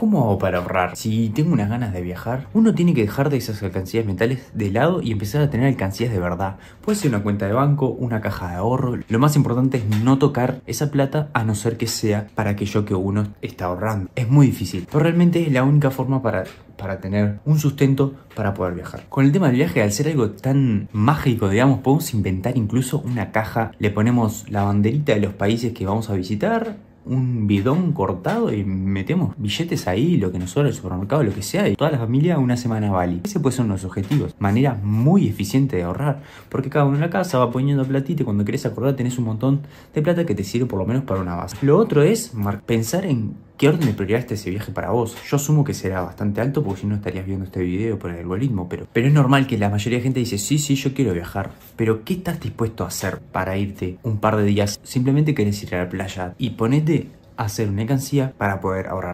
¿Cómo hago para ahorrar? Si tengo unas ganas de viajar, uno tiene que dejar de esas alcancías mentales de lado y empezar a tener alcancías de verdad. Puede ser una cuenta de banco, una caja de ahorro. Lo más importante es no tocar esa plata a no ser que sea para aquello que uno está ahorrando. Es muy difícil, pero realmente es la única forma para para tener un sustento para poder viajar. Con el tema del viaje, al ser algo tan mágico, digamos, podemos inventar incluso una caja, le ponemos la banderita de los países que vamos a visitar, un bidón cortado y metemos billetes ahí, lo que nos sobra el supermercado, lo que sea, y toda la familia una semana vale Ese pues son los objetivos. Manera muy eficiente de ahorrar, porque cada uno en la casa va poniendo platito y cuando querés acordar tenés un montón de plata que te sirve por lo menos para una base. Lo otro es pensar en ¿Qué orden de prioridad ese viaje para vos? Yo asumo que será bastante alto porque si no estarías viendo este video por el algoritmo, pero, pero es normal que la mayoría de gente dice, sí, sí, yo quiero viajar, pero ¿qué estás dispuesto a hacer para irte un par de días? Simplemente querés ir a la playa y ponete a hacer una alcancía para poder ahorrar.